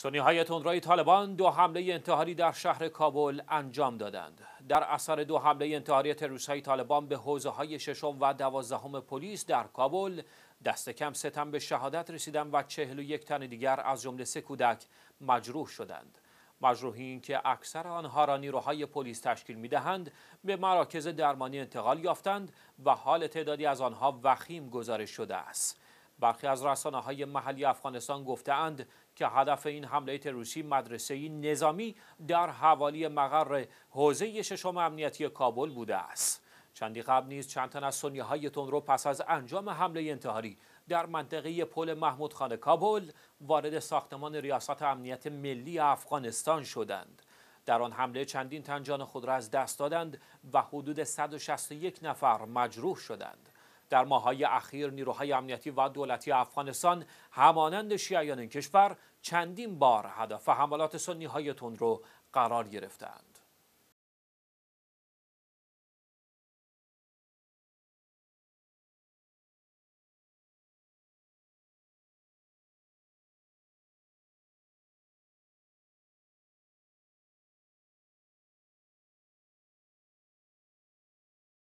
سنی های تندروی طالبان دو حمله انتحاری در شهر کابل انجام دادند. در اثر دو حمله انتحاری تروریست های طالبان به حوزه های ششم و دوازدهم پلیس در کابل دست کم ستم به شهادت رسیدند و چهل و یک تن دیگر از جمله سه کودک مجروح شدند. مجروحین که اکثر آنها را نیروهای پلیس تشکیل میدهند به مراکز درمانی انتقال یافتند و حال تعدادی از آنها وخیم گزارش شده است. برخی از رسانه های محلی افغانستان گفتهاند که هدف این حمله تروریستی مدرسه نظامی در حوالی مقر حوزه ششم امنیتی کابل بوده است. چندی قبل نیز چند تن از سنی های تندرو پس از انجام حمله انتحاری در منطقه پل محمود خان کابل وارد ساختمان ریاست امنیت ملی افغانستان شدند. در آن حمله چندین تن جان خود را از دست دادند و حدود 161 نفر مجروح شدند. در ماهای اخیر نیروهای امنیتی و دولتی افغانستان همانند شیعیان این کشور چندین بار هدف حملات سنی های تون رو قرار گرفتند.